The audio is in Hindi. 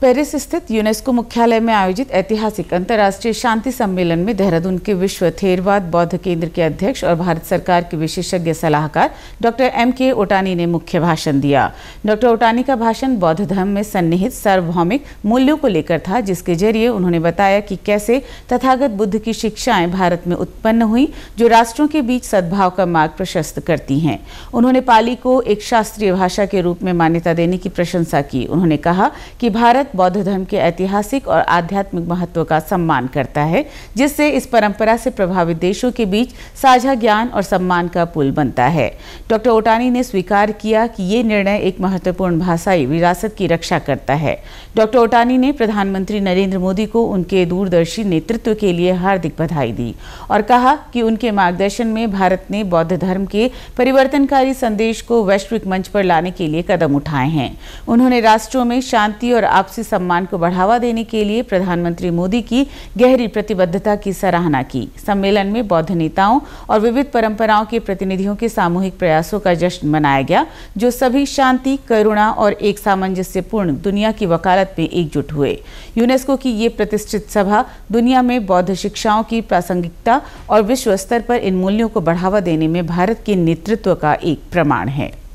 पेरिस स्थित यूनेस्को मुख्यालय में आयोजित ऐतिहासिक अंतर्राष्ट्रीय शांति सम्मेलन में देहरादून के विश्व थेरवाद बौद्ध केंद्र के अध्यक्ष और भारत सरकार के विशेषज्ञ सलाहकार डॉक्टर एम के ओटानी ने मुख्य भाषण दिया डॉक्टर ओटानी का भाषण बौद्ध धर्म में सन्निहित सार्वभौमिक मूल्यों को लेकर था जिसके जरिए उन्होंने बताया कि कैसे तथागत बुद्ध की शिक्षाएं भारत में उत्पन्न हुई जो राष्ट्रों के बीच सद्भाव का मार्ग प्रशस्त करती हैं उन्होंने पाली को एक शास्त्रीय भाषा के रूप में मान्यता देने की प्रशंसा की उन्होंने कहा कि भारत तक बौद्ध धर्म के ऐतिहासिक और आध्यात्मिक महत्व का सम्मान करता है जिससे इस परंपरा से प्रभावित देशों के बीच साझा ज्ञान और सम्मान का पुल बनता है डॉक्टर ओटानी ने स्वीकार किया कि ये निर्णय एक महत्वपूर्ण भाषाई विरासत की रक्षा करता है डॉक्टर ओटानी ने प्रधानमंत्री नरेंद्र मोदी को उनके दूरदर्शी नेतृत्व के लिए हार्दिक बधाई दी और कहा कि उनके मार्गदर्शन में भारत ने बौद्ध धर्म के परिवर्तनकारी संदेश को वैश्विक मंच पर लाने के लिए कदम उठाए हैं उन्होंने राष्ट्रों में शांति और आपसी आपसी सम्मान को बढ़ावा देने के लिए प्रधानमंत्री मोदी की गहरी प्रतिबद्धता की सराहना की सम्मेलन में बौद्ध नेताओं और विविध परंपराओं के प्रतिनिधियों के सामूहिक प्रयासों का जश्न मनाया गया जो सभी शांति करुणा और एक सामंजस्यपूर्ण दुनिया की वकालत में एकजुट हुए यूनेस्को की ये प्रतिष्ठित सभा दुनिया में बौद्ध शिक्षाओं की प्रासंगिकता और विश्व स्तर पर इन मूल्यों को बढ़ावा देने में भारत के नेतृत्व का एक प्रमाण है